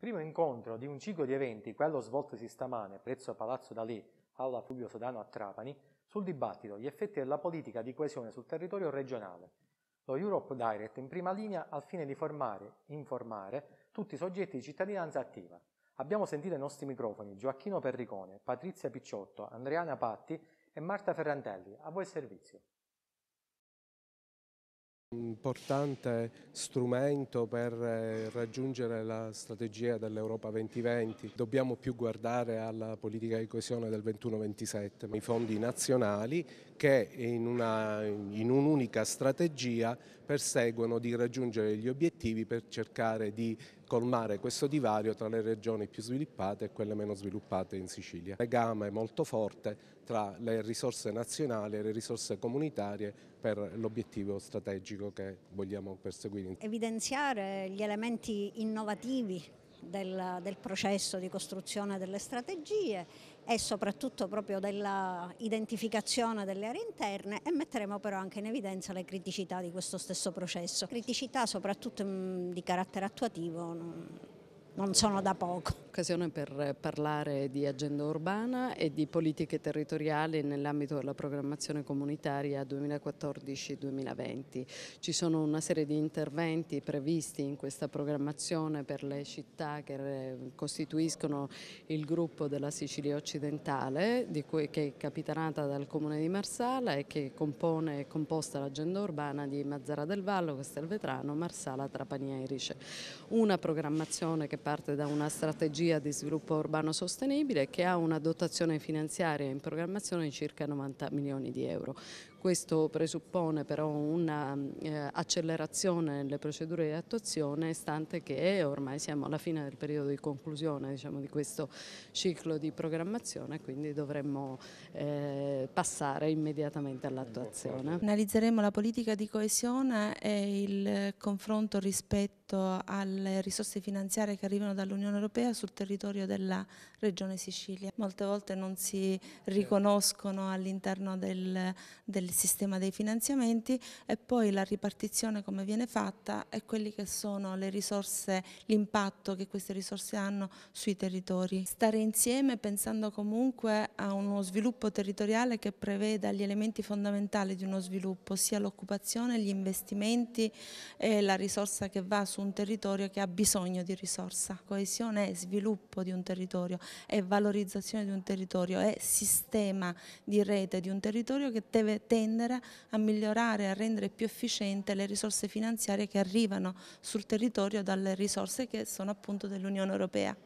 Primo incontro di un ciclo di eventi, quello svoltosi stamane prezzo Palazzo Dalì alla Fulvio Sodano a Trapani, sul dibattito gli effetti della politica di coesione sul territorio regionale. Lo Europe Direct in prima linea al fine di formare, informare, tutti i soggetti di cittadinanza attiva. Abbiamo sentito ai nostri microfoni Gioacchino Perricone, Patrizia Picciotto, Andriana Patti e Marta Ferrantelli. A voi il servizio. Un importante strumento per eh, raggiungere la strategia dell'Europa 2020. Dobbiamo più guardare alla politica di coesione del 21-27, i fondi nazionali che in, un'unica strategia perseguono di raggiungere gli obiettivi per cercare di colmare questo divario tra le regioni più sviluppate e quelle meno sviluppate in Sicilia. Il legame molto forte tra le risorse nazionali e le risorse comunitarie per l'obiettivo strategico che vogliamo perseguire. Evidenziare gli elementi innovativi del, del processo di costruzione delle strategie e soprattutto proprio dell'identificazione delle aree interne e metteremo però anche in evidenza le criticità di questo stesso processo. Criticità soprattutto di carattere attuativo non sono da poco. Occasione per parlare di agenda urbana e di politiche territoriali nell'ambito della programmazione comunitaria 2014-2020. Ci sono una serie di interventi previsti in questa programmazione per le città che costituiscono il gruppo della Sicilia occidentale, cui, che è capitanata dal comune di Marsala e che compone, è composta l'agenda urbana di Mazzara del Vallo, Castelvetrano, Marsala, Trapani Erice. Una programmazione che parte da una strategia di sviluppo urbano sostenibile che ha una dotazione finanziaria in programmazione di circa 90 milioni di euro. Questo presuppone però un'accelerazione eh, nelle procedure di attuazione, stante che ormai siamo alla fine del periodo di conclusione diciamo, di questo ciclo di programmazione, quindi dovremmo eh, passare immediatamente all'attuazione. Analizzeremo la politica di coesione e il confronto rispetto alle risorse finanziarie che arrivano dall'Unione Europea sul territorio della Regione Sicilia. Molte volte non si riconoscono all'interno del, del sistema dei finanziamenti e poi la ripartizione come viene fatta e quelli che sono le risorse, l'impatto che queste risorse hanno sui territori. Stare insieme pensando comunque a uno sviluppo territoriale che preveda gli elementi fondamentali di uno sviluppo, sia l'occupazione, gli investimenti e la risorsa che va su un territorio che ha bisogno di risorsa. Coesione è sviluppo di un territorio, è valorizzazione di un territorio, è sistema di rete di un territorio che deve tenere attendere a migliorare, a rendere più efficiente le risorse finanziarie che arrivano sul territorio dalle risorse che sono appunto dell'Unione Europea.